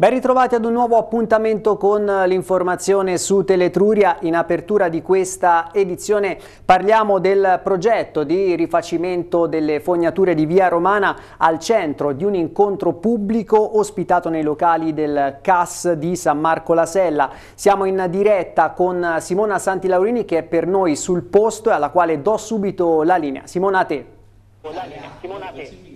Ben ritrovati ad un nuovo appuntamento con eh, l'informazione su Teletruria. In apertura di questa edizione parliamo del progetto di rifacimento delle fognature di Via Romana al centro di un incontro pubblico ospitato nei locali del CAS di San Marco La Sella. Siamo in diretta con eh, Simona Santilaurini che è per noi sul posto e alla quale do subito la linea. Simona a te. Simona a te.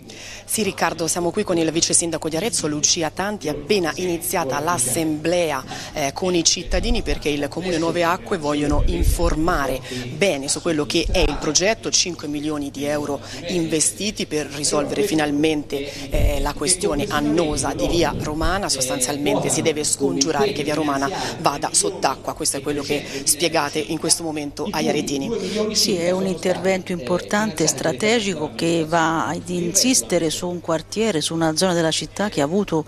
Sì Riccardo, siamo qui con il vice sindaco di Arezzo, Lucia Tanti, appena iniziata l'assemblea eh, con i cittadini perché il Comune Nuove Acque vogliono informare bene su quello che è il progetto, 5 milioni di euro investiti per risolvere finalmente eh, la questione annosa di via Romana, sostanzialmente si deve scongiurare che via Romana vada sott'acqua, questo è quello che spiegate in questo momento agli aretini. Sì, è un intervento importante, strategico che va ad insistere su un quartiere, su una zona della città che ha avuto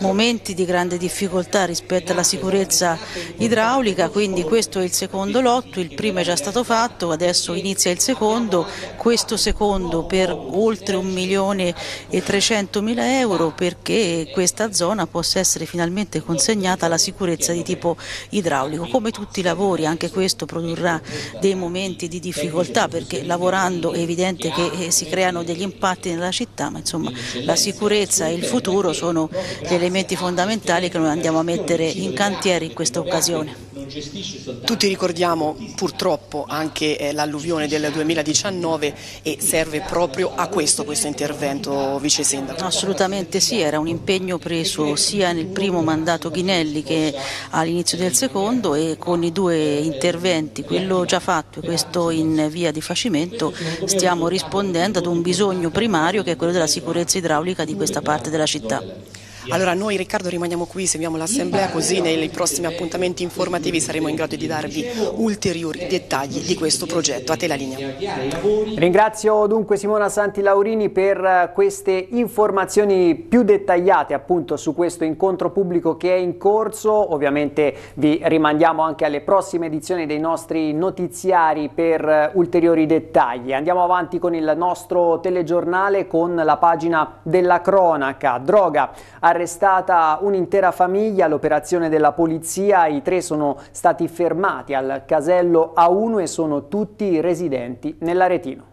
momenti di grande difficoltà rispetto alla sicurezza idraulica, quindi questo è il secondo lotto, il primo è già stato fatto, adesso inizia il secondo, questo secondo per oltre 1 milione e 300 mila euro perché questa zona possa essere finalmente consegnata alla sicurezza di tipo idraulico. Come tutti i lavori anche questo produrrà dei momenti di difficoltà perché lavorando è evidente che eh, si creano degli impatti nella città ma Insomma, la sicurezza e il futuro sono gli elementi fondamentali che noi andiamo a mettere in cantiere in questa occasione. Tutti ricordiamo purtroppo anche eh, l'alluvione del 2019 e serve proprio a questo questo intervento, Vice Sindaco. Assolutamente sì, era un impegno preso sia nel primo mandato Ghinelli che all'inizio del secondo e con i due interventi, quello già fatto e questo in via di facimento, stiamo rispondendo ad un bisogno primario che è quello della sicurezza idraulica di questa parte della città. Allora noi Riccardo rimaniamo qui, seguiamo l'assemblea così nei prossimi appuntamenti informativi saremo in grado di darvi ulteriori dettagli di questo progetto. A te la linea. Ringrazio dunque Simona Santi Laurini per queste informazioni più dettagliate appunto su questo incontro pubblico che è in corso. Ovviamente vi rimandiamo anche alle prossime edizioni dei nostri notiziari per ulteriori dettagli. Andiamo avanti con il nostro telegiornale con la pagina della cronaca. Droga arrestata un'intera famiglia, l'operazione della polizia, i tre sono stati fermati al casello A1 e sono tutti residenti nell'Aretino.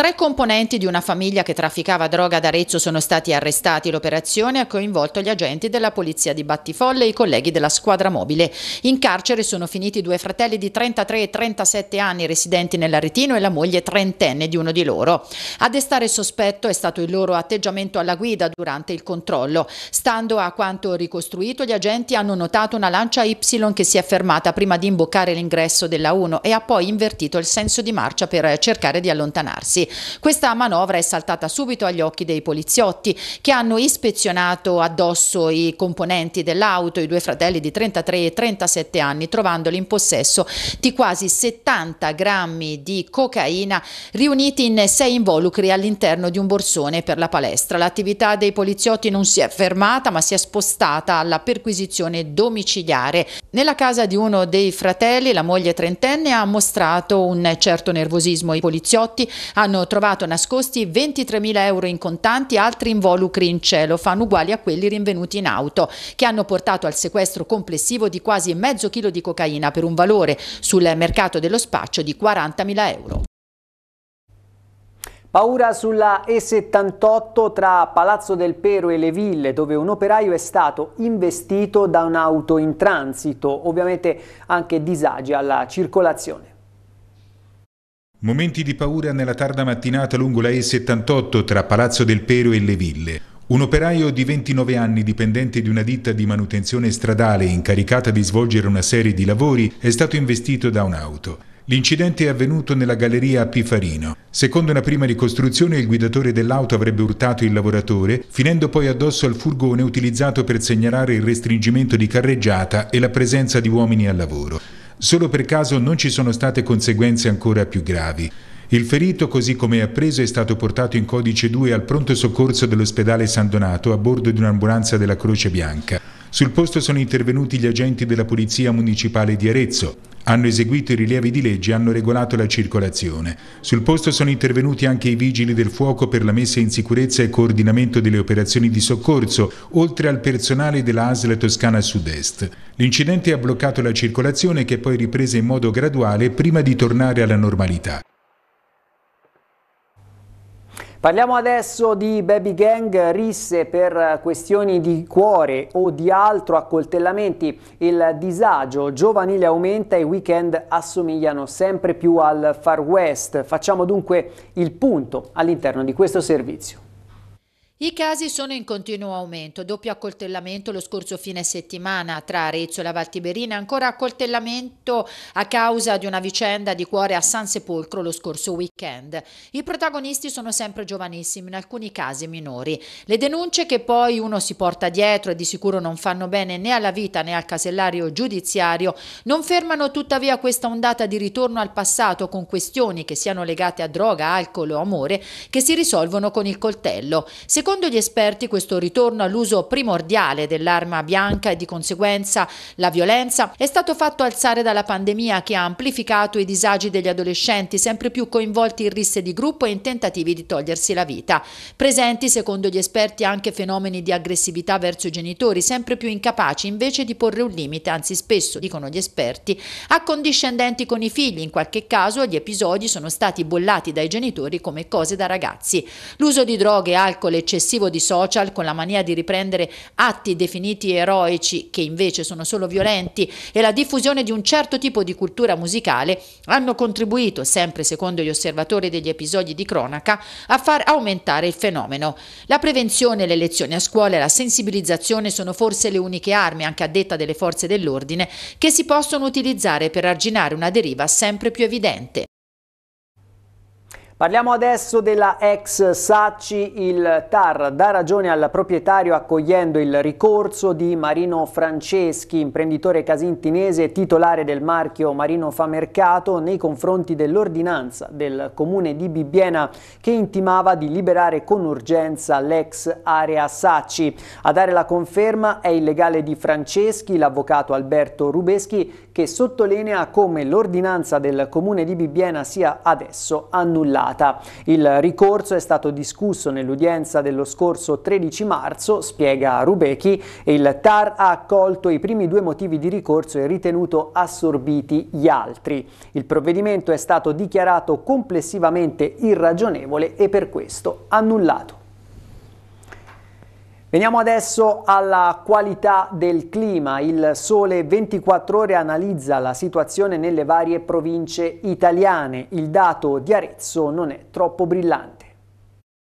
Tre componenti di una famiglia che trafficava droga ad Arezzo sono stati arrestati. L'operazione ha coinvolto gli agenti della polizia di Battifolle e i colleghi della squadra mobile. In carcere sono finiti due fratelli di 33 e 37 anni residenti nell'Aretino e la moglie trentenne di uno di loro. A destare sospetto è stato il loro atteggiamento alla guida durante il controllo. Stando a quanto ricostruito, gli agenti hanno notato una lancia Y che si è fermata prima di imboccare l'ingresso della 1 e ha poi invertito il senso di marcia per cercare di allontanarsi. Questa manovra è saltata subito agli occhi dei poliziotti che hanno ispezionato addosso i componenti dell'auto, i due fratelli di 33 e 37 anni, trovandoli in possesso di quasi 70 grammi di cocaina riuniti in sei involucri all'interno di un borsone per la palestra. L'attività dei poliziotti non si è fermata ma si è spostata alla perquisizione domiciliare. Nella casa di uno dei fratelli, la moglie trentenne ha mostrato un certo nervosismo. I poliziotti hanno hanno trovato nascosti 23.000 euro in contanti, altri involucri in cielo, fanno uguali a quelli rinvenuti in auto, che hanno portato al sequestro complessivo di quasi mezzo chilo di cocaina per un valore sul mercato dello spaccio di 40.000 euro. Paura sulla E78 tra Palazzo del Pero e Le Ville, dove un operaio è stato investito da un'auto in transito, ovviamente anche disagi alla circolazione. Momenti di paura nella tarda mattinata lungo la E78 tra Palazzo del Pero e Le Ville. Un operaio di 29 anni, dipendente di una ditta di manutenzione stradale incaricata di svolgere una serie di lavori, è stato investito da un'auto. L'incidente è avvenuto nella galleria a Pifarino. Secondo una prima ricostruzione, il guidatore dell'auto avrebbe urtato il lavoratore, finendo poi addosso al furgone utilizzato per segnalare il restringimento di carreggiata e la presenza di uomini al lavoro. Solo per caso non ci sono state conseguenze ancora più gravi. Il ferito, così come appreso, è stato portato in codice 2 al pronto soccorso dell'ospedale San Donato a bordo di un'ambulanza della Croce Bianca. Sul posto sono intervenuti gli agenti della Polizia Municipale di Arezzo. Hanno eseguito i rilievi di legge e hanno regolato la circolazione. Sul posto sono intervenuti anche i vigili del fuoco per la messa in sicurezza e coordinamento delle operazioni di soccorso, oltre al personale della ASL Toscana Sud-Est. L'incidente ha bloccato la circolazione che è poi ripresa in modo graduale prima di tornare alla normalità. Parliamo adesso di baby gang risse per questioni di cuore o di altro, accoltellamenti, il disagio giovanile aumenta e i weekend assomigliano sempre più al far west. Facciamo dunque il punto all'interno di questo servizio. I casi sono in continuo aumento, doppio accoltellamento lo scorso fine settimana tra Arezzo e la Valtiberina, ancora accoltellamento a causa di una vicenda di cuore a San Sepolcro lo scorso weekend. I protagonisti sono sempre giovanissimi, in alcuni casi minori. Le denunce che poi uno si porta dietro e di sicuro non fanno bene né alla vita né al casellario giudiziario, non fermano tuttavia questa ondata di ritorno al passato con questioni che siano legate a droga, alcol o amore, che si risolvono con il coltello. Secondo Secondo gli esperti questo ritorno all'uso primordiale dell'arma bianca e di conseguenza la violenza è stato fatto alzare dalla pandemia che ha amplificato i disagi degli adolescenti sempre più coinvolti in risse di gruppo e in tentativi di togliersi la vita. Presenti secondo gli esperti anche fenomeni di aggressività verso i genitori sempre più incapaci invece di porre un limite, anzi spesso dicono gli esperti, accondiscendenti con i figli. In qualche caso gli episodi sono stati bollati dai genitori come cose da ragazzi. L'uso di droghe, alcol e eccessivo eccessivo di social con la mania di riprendere atti definiti eroici che invece sono solo violenti e la diffusione di un certo tipo di cultura musicale hanno contribuito, sempre secondo gli osservatori degli episodi di cronaca, a far aumentare il fenomeno. La prevenzione, le lezioni a scuola e la sensibilizzazione sono forse le uniche armi, anche a detta delle forze dell'ordine, che si possono utilizzare per arginare una deriva sempre più evidente. Parliamo adesso della ex Sacci, il TAR dà ragione al proprietario accogliendo il ricorso di Marino Franceschi, imprenditore casintinese e titolare del marchio Marino Famercato nei confronti dell'ordinanza del comune di Bibbiena che intimava di liberare con urgenza l'ex area Sacci. A dare la conferma è il legale di Franceschi, l'avvocato Alberto Rubeschi, che sottolinea come l'ordinanza del comune di Bibbiena sia adesso annullata. Il ricorso è stato discusso nell'udienza dello scorso 13 marzo, spiega Rubechi, e il TAR ha accolto i primi due motivi di ricorso e ritenuto assorbiti gli altri. Il provvedimento è stato dichiarato complessivamente irragionevole e per questo annullato. Veniamo adesso alla qualità del clima. Il Sole 24 ore analizza la situazione nelle varie province italiane. Il dato di Arezzo non è troppo brillante.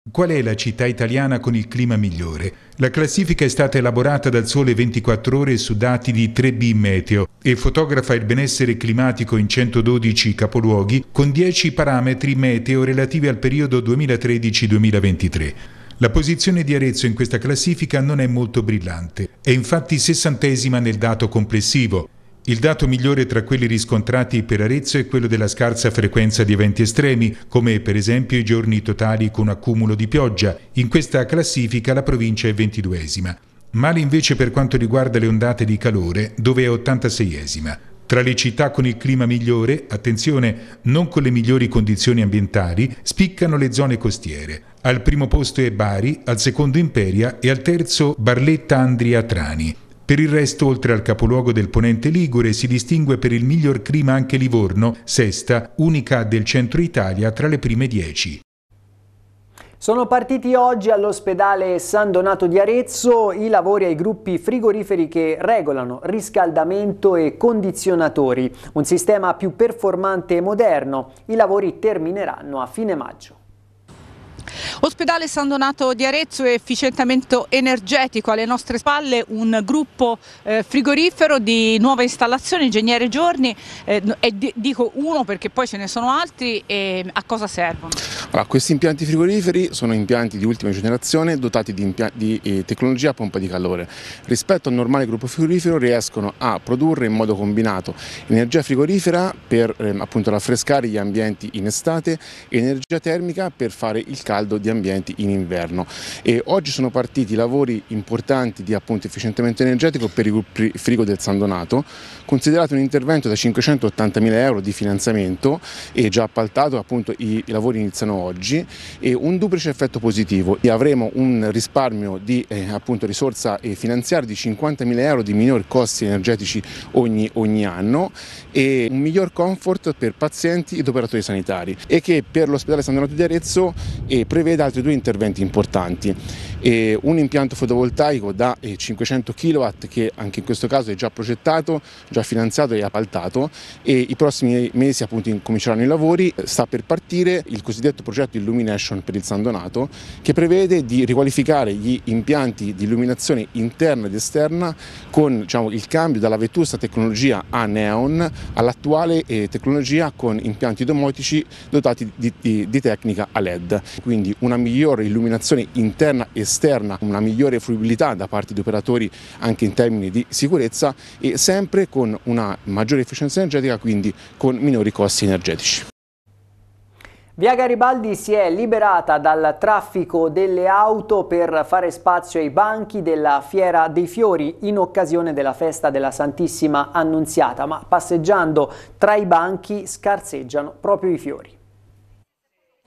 Qual è la città italiana con il clima migliore? La classifica è stata elaborata dal Sole 24 ore su dati di 3B Meteo e fotografa il benessere climatico in 112 capoluoghi con 10 parametri meteo relativi al periodo 2013-2023. La posizione di Arezzo in questa classifica non è molto brillante, è infatti sessantesima nel dato complessivo. Il dato migliore tra quelli riscontrati per Arezzo è quello della scarsa frequenza di eventi estremi, come per esempio i giorni totali con accumulo di pioggia. In questa classifica la provincia è ventiduesima. Male invece per quanto riguarda le ondate di calore, dove è 86esima. Tra le città con il clima migliore, attenzione, non con le migliori condizioni ambientali, spiccano le zone costiere. Al primo posto è Bari, al secondo Imperia e al terzo Barletta Andria Trani. Per il resto, oltre al capoluogo del ponente Ligure, si distingue per il miglior clima anche Livorno, sesta, unica del centro Italia tra le prime dieci. Sono partiti oggi all'ospedale San Donato di Arezzo i lavori ai gruppi frigoriferi che regolano riscaldamento e condizionatori, un sistema più performante e moderno. I lavori termineranno a fine maggio. Ospedale San Donato di Arezzo e efficientamento energetico. Alle nostre spalle un gruppo eh, frigorifero di nuova installazione, ingegnere Giorni, eh, di, dico uno perché poi ce ne sono altri, e mm, a cosa servono? Allora, questi impianti frigoriferi sono impianti di ultima generazione dotati di, di eh, tecnologia a pompa di calore. Rispetto al normale gruppo frigorifero riescono a produrre in modo combinato energia frigorifera per ehm, appunto raffrescare gli ambienti in estate e energia termica per fare il caldo caldo di ambienti in inverno. E oggi sono partiti lavori importanti di appunto, efficientamento energetico per il frigo del San Donato, considerato un intervento da 580 mila euro di finanziamento e già appaltato, appunto i, lavori iniziano oggi e un duplice effetto positivo e avremo un risparmio di eh, appunto, risorsa finanziaria di 50.000 euro di minori costi energetici ogni, ogni anno e un miglior comfort per pazienti ed operatori sanitari e che per l'ospedale San Donato di Arezzo e prevede altri due interventi importanti e un impianto fotovoltaico da 500 eh, kW che anche in questo caso è già progettato, già finanziato e appaltato e i prossimi mesi appunto incominceranno i lavori, eh, sta per partire il cosiddetto progetto Illumination per il San Donato che prevede di riqualificare gli impianti di illuminazione interna ed esterna con diciamo, il cambio dalla vetusta tecnologia a neon all'attuale eh, tecnologia con impianti domotici dotati di, di, di tecnica a LED, quindi una migliore illuminazione interna e esterna esterna, una migliore fruibilità da parte di operatori anche in termini di sicurezza e sempre con una maggiore efficienza energetica, quindi con minori costi energetici. Via Garibaldi si è liberata dal traffico delle auto per fare spazio ai banchi della Fiera dei Fiori in occasione della festa della Santissima Annunziata, ma passeggiando tra i banchi scarseggiano proprio i fiori.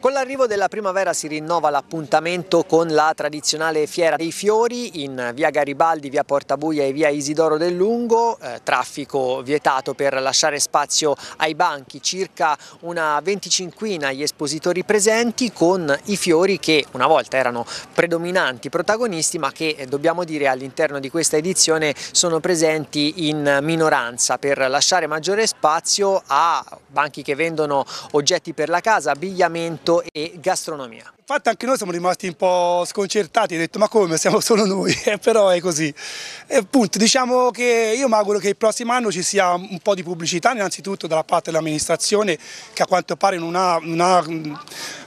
Con l'arrivo della primavera si rinnova l'appuntamento con la tradizionale Fiera dei Fiori in via Garibaldi, via Portabuia e via Isidoro del Lungo, eh, traffico vietato per lasciare spazio ai banchi, circa una venticinquina gli espositori presenti con i fiori che una volta erano predominanti protagonisti ma che eh, dobbiamo dire all'interno di questa edizione sono presenti in minoranza per lasciare maggiore spazio a banchi che vendono oggetti per la casa, abbigliamento e gastronomia. Infatti anche noi siamo rimasti un po' sconcertati, ho detto ma come, siamo solo noi, eh, però è così. E appunto diciamo che io mi auguro che il prossimo anno ci sia un po' di pubblicità innanzitutto dalla parte dell'amministrazione che a quanto pare non ha, non ha mm,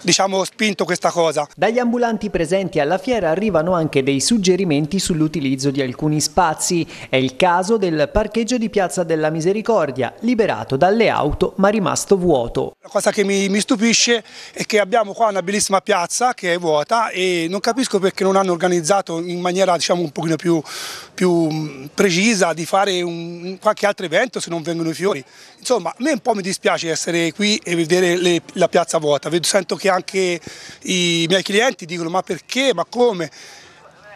diciamo, spinto questa cosa. Dagli ambulanti presenti alla fiera arrivano anche dei suggerimenti sull'utilizzo di alcuni spazi. È il caso del parcheggio di Piazza della Misericordia, liberato dalle auto ma rimasto vuoto. La cosa che mi, mi stupisce è che abbiamo qua una bellissima piazza piazza che è vuota e non capisco perché non hanno organizzato in maniera diciamo, un pochino più, più mm, precisa di fare un, qualche altro evento se non vengono i fiori. Insomma, a me un po' mi dispiace essere qui e vedere le, la piazza vuota, sento che anche i miei clienti dicono ma perché, ma come?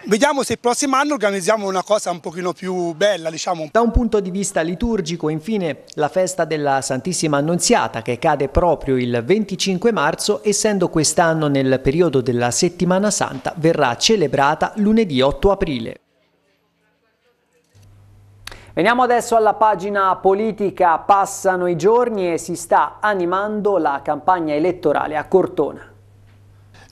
Vediamo se il prossimo anno organizziamo una cosa un pochino più bella, diciamo. Da un punto di vista liturgico, infine, la festa della Santissima Annunziata che cade proprio il 25 marzo, essendo quest'anno nel periodo della Settimana Santa, verrà celebrata lunedì 8 aprile. Veniamo adesso alla pagina politica. Passano i giorni e si sta animando la campagna elettorale a Cortona.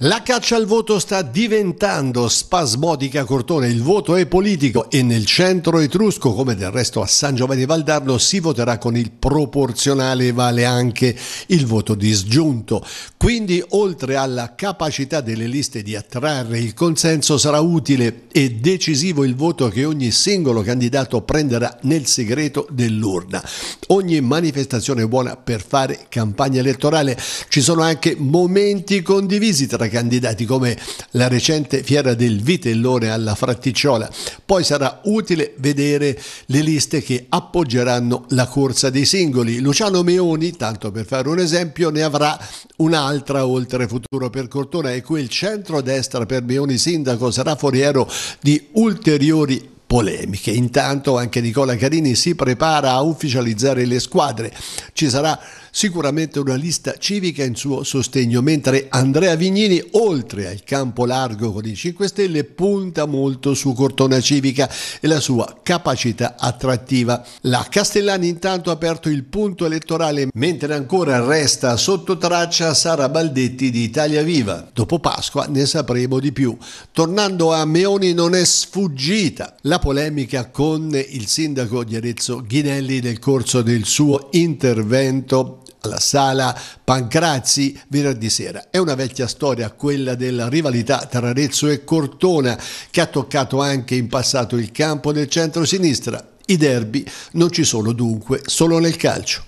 La caccia al voto sta diventando spasmodica Cortone, il voto è politico e nel centro etrusco, come del resto a San Giovanni Valdarno, si voterà con il proporzionale, e vale anche il voto disgiunto. Quindi oltre alla capacità delle liste di attrarre il consenso sarà utile e decisivo il voto che ogni singolo candidato prenderà nel segreto dell'urna. Ogni manifestazione è buona per fare campagna elettorale, ci sono anche momenti condivisi tra candidati come la recente Fiera del Vitellone alla Fratticciola. Poi sarà utile vedere le liste che appoggeranno la corsa dei singoli. Luciano Meoni, tanto per fare un esempio, ne avrà un'altra oltre Futuro per Cortona e quel centro-destra per Meoni Sindaco sarà foriero di ulteriori polemiche. Intanto anche Nicola Carini si prepara a ufficializzare le squadre. Ci sarà Sicuramente una lista civica in suo sostegno, mentre Andrea Vignini, oltre al campo largo con i 5 Stelle, punta molto su Cortona Civica e la sua capacità attrattiva. La Castellani intanto ha aperto il punto elettorale, mentre ancora resta sotto traccia Sara Baldetti di Italia Viva. Dopo Pasqua ne sapremo di più. Tornando a Meoni non è sfuggita la polemica con il sindaco di Arezzo Ghinelli nel corso del suo intervento alla sala Pancrazzi venerdì sera. È una vecchia storia quella della rivalità tra Arezzo e Cortona che ha toccato anche in passato il campo del centro-sinistra. I derby non ci sono dunque solo nel calcio.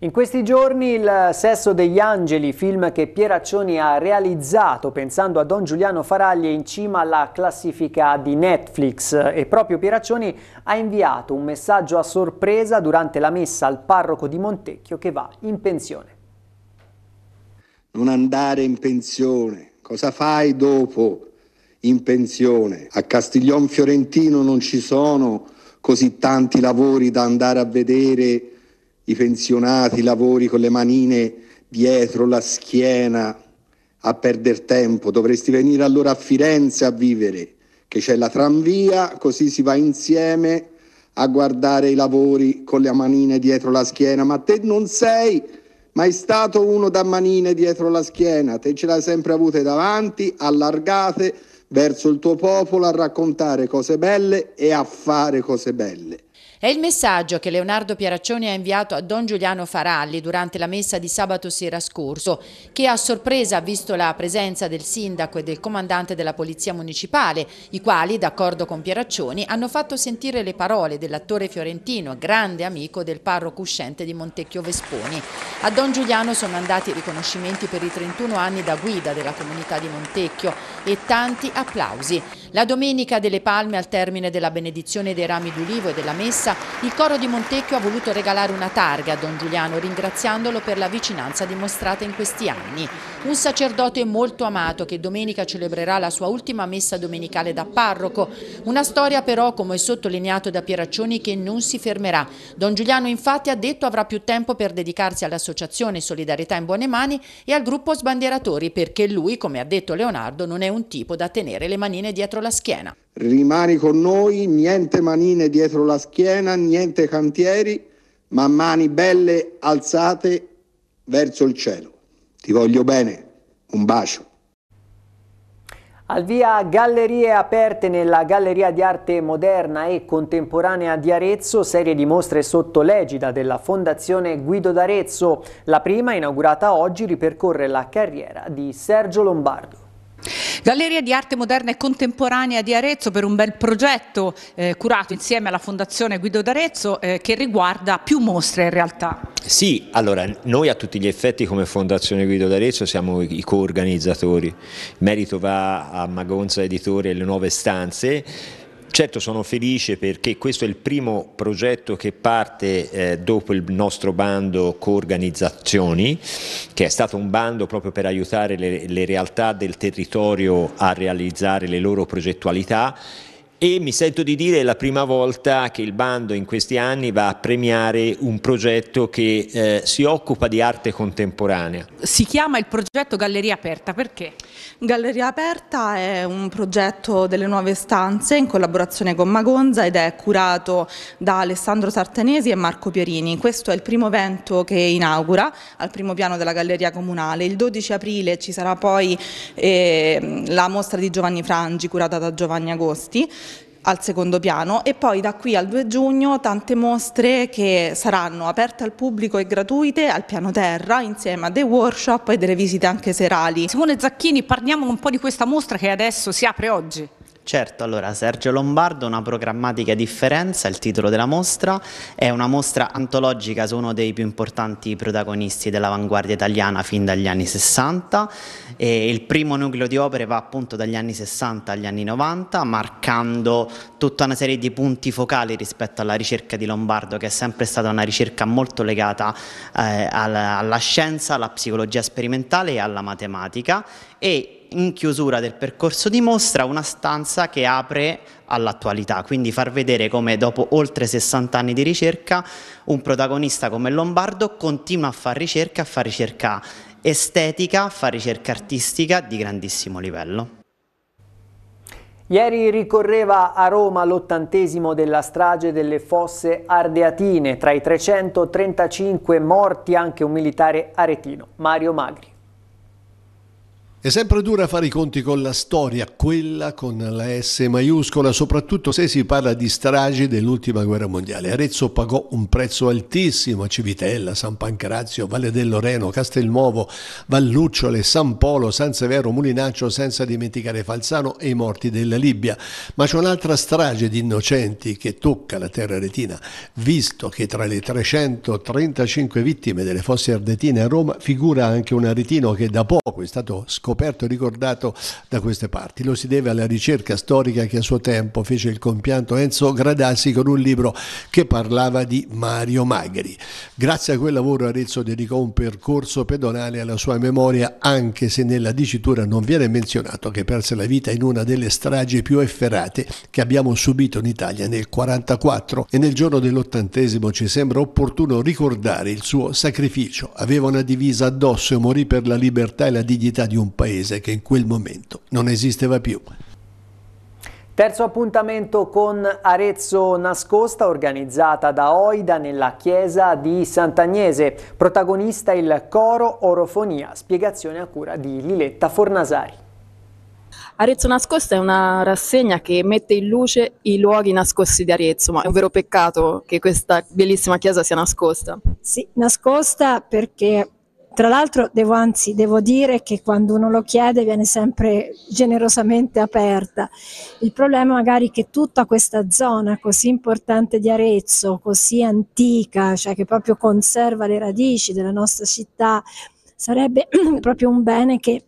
In questi giorni il Sesso degli Angeli, film che Pieraccioni ha realizzato pensando a Don Giuliano Faragli è in cima alla classifica di Netflix e proprio Pieraccioni ha inviato un messaggio a sorpresa durante la messa al parroco di Montecchio che va in pensione. Non andare in pensione, cosa fai dopo in pensione? A Castiglion Fiorentino non ci sono così tanti lavori da andare a vedere i pensionati, i lavori con le manine dietro la schiena a perdere tempo, dovresti venire allora a Firenze a vivere, che c'è la tranvia, così si va insieme a guardare i lavori con le manine dietro la schiena, ma te non sei mai stato uno da manine dietro la schiena, te ce l'hai sempre avute davanti, allargate verso il tuo popolo a raccontare cose belle e a fare cose belle. È il messaggio che Leonardo Pieraccioni ha inviato a Don Giuliano Faralli durante la messa di sabato sera scorso, che a sorpresa ha visto la presenza del sindaco e del comandante della Polizia Municipale, i quali, d'accordo con Pieraccioni, hanno fatto sentire le parole dell'attore fiorentino, grande amico del parroco uscente di Montecchio Vesponi. A Don Giuliano sono andati riconoscimenti per i 31 anni da guida della comunità di Montecchio e tanti applausi. La Domenica delle Palme, al termine della benedizione dei rami d'ulivo e della messa, il coro di Montecchio ha voluto regalare una targa a Don Giuliano ringraziandolo per la vicinanza dimostrata in questi anni. Un sacerdote molto amato che domenica celebrerà la sua ultima messa domenicale da parroco. Una storia però, come è sottolineato da Pieraccioni, che non si fermerà. Don Giuliano infatti ha detto avrà più tempo per dedicarsi all'associazione Solidarietà in Buone Mani e al gruppo Sbandieratori perché lui, come ha detto Leonardo, non è un tipo da tenere le manine dietro la schiena. Rimani con noi, niente manine dietro la schiena, niente cantieri, ma mani belle alzate verso il cielo. Ti voglio bene. Un bacio. Al via Gallerie aperte nella Galleria di Arte Moderna e Contemporanea di Arezzo, serie di mostre sotto l'egida della Fondazione Guido d'Arezzo. La prima, inaugurata oggi, ripercorre la carriera di Sergio Lombardo. Galleria di arte moderna e contemporanea di Arezzo per un bel progetto eh, curato insieme alla Fondazione Guido d'Arezzo eh, che riguarda più mostre in realtà. Sì, allora noi a tutti gli effetti come Fondazione Guido d'Arezzo siamo i coorganizzatori. Il merito va a Magonza Editore e le nuove stanze Certo sono felice perché questo è il primo progetto che parte eh, dopo il nostro bando coorganizzazioni, che è stato un bando proprio per aiutare le, le realtà del territorio a realizzare le loro progettualità e mi sento di dire è la prima volta che il bando in questi anni va a premiare un progetto che eh, si occupa di arte contemporanea. Si chiama il progetto Galleria Aperta, perché? Galleria Aperta è un progetto delle nuove stanze in collaborazione con Magonza ed è curato da Alessandro Sartanesi e Marco Pierini. Questo è il primo evento che inaugura al primo piano della Galleria Comunale. Il 12 aprile ci sarà poi eh, la mostra di Giovanni Frangi curata da Giovanni Agosti al secondo piano e poi da qui al 2 giugno tante mostre che saranno aperte al pubblico e gratuite al piano terra insieme a dei workshop e delle visite anche serali. Simone Zacchini parliamo un po' di questa mostra che adesso si apre oggi. Certo, allora Sergio Lombardo, una programmatica differenza, il titolo della mostra, è una mostra antologica su uno dei più importanti protagonisti dell'avanguardia italiana fin dagli anni 60 e il primo nucleo di opere va appunto dagli anni 60 agli anni 90, marcando tutta una serie di punti focali rispetto alla ricerca di Lombardo, che è sempre stata una ricerca molto legata eh, alla, alla scienza, alla psicologia sperimentale e alla matematica. E in chiusura del percorso di mostra una stanza che apre all'attualità, quindi far vedere come dopo oltre 60 anni di ricerca un protagonista come Lombardo continua a fare ricerca, a fare ricerca estetica, a fare ricerca artistica di grandissimo livello. Ieri ricorreva a Roma l'ottantesimo della strage delle fosse ardeatine, tra i 335 morti anche un militare aretino, Mario Magri. È sempre dura fare i conti con la storia, quella con la S maiuscola, soprattutto se si parla di stragi dell'ultima guerra mondiale. Arezzo pagò un prezzo altissimo a Civitella, San Pancrazio, Valle del Loreno, Castelnuovo, Vallucciole, San Polo, San Severo, Mulinaccio, senza dimenticare Falzano e i morti della Libia. Ma c'è un'altra strage di innocenti che tocca la terra retina, visto che tra le 335 vittime delle fosse ardetine a Roma figura anche un aretino che da poco è stato scoperto scoperto e ricordato da queste parti. Lo si deve alla ricerca storica che a suo tempo fece il compianto Enzo Gradassi con un libro che parlava di Mario Magri. Grazie a quel lavoro Arezzo dedicò un percorso pedonale alla sua memoria, anche se nella dicitura non viene menzionato che perse la vita in una delle stragi più efferate che abbiamo subito in Italia nel 1944 e nel giorno dell'ottantesimo ci sembra opportuno ricordare il suo sacrificio. Aveva una divisa addosso e morì per la libertà e la dignità di un paese che in quel momento non esisteva più. Terzo appuntamento con Arezzo Nascosta organizzata da Oida nella chiesa di Sant'Agnese. Protagonista il coro Orofonia, spiegazione a cura di Liletta Fornasari. Arezzo Nascosta è una rassegna che mette in luce i luoghi nascosti di Arezzo, ma è un vero peccato che questa bellissima chiesa sia nascosta. Sì, nascosta perché tra l'altro devo anzi devo dire che quando uno lo chiede viene sempre generosamente aperta. Il problema magari è che tutta questa zona così importante di Arezzo, così antica, cioè che proprio conserva le radici della nostra città, sarebbe proprio un bene che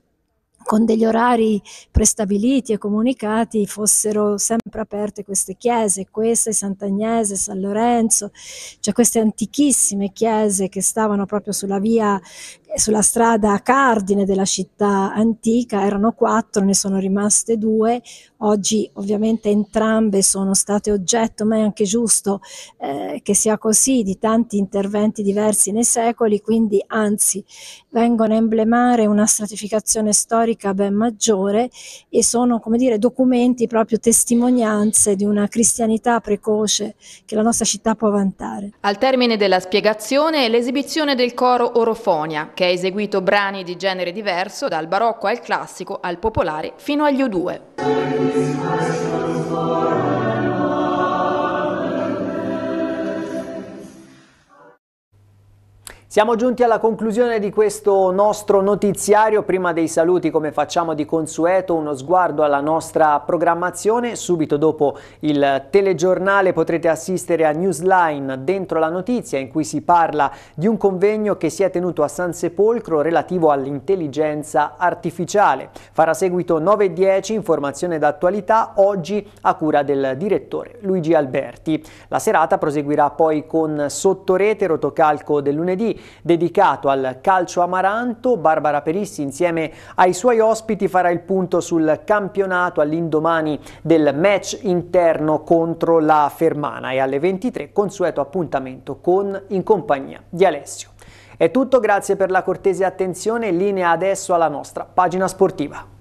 con degli orari prestabiliti e comunicati fossero sempre aperte queste chiese, queste Sant'Agnese, San Lorenzo, cioè queste antichissime chiese che stavano proprio sulla via sulla strada cardine della città antica erano quattro, ne sono rimaste due, oggi ovviamente entrambe sono state oggetto, ma è anche giusto eh, che sia così, di tanti interventi diversi nei secoli, quindi anzi vengono a emblemare una stratificazione storica ben maggiore e sono come dire documenti, proprio testimonianze di una cristianità precoce che la nostra città può vantare. Al termine della spiegazione l'esibizione del coro Orofonia, che ha eseguito brani di genere diverso dal barocco al classico al popolare fino agli U2. Siamo giunti alla conclusione di questo nostro notiziario, prima dei saluti come facciamo di consueto uno sguardo alla nostra programmazione, subito dopo il telegiornale potrete assistere a Newsline dentro la notizia in cui si parla di un convegno che si è tenuto a San Sepolcro relativo all'intelligenza artificiale. Farà seguito 9.10 informazione d'attualità oggi a cura del direttore Luigi Alberti. La serata proseguirà poi con Sottorete, rotocalco del lunedì dedicato al calcio amaranto. Barbara Perissi insieme ai suoi ospiti farà il punto sul campionato all'indomani del match interno contro la Fermana e alle 23 consueto appuntamento con In compagnia di Alessio. È tutto, grazie per la cortese attenzione, linea adesso alla nostra pagina sportiva.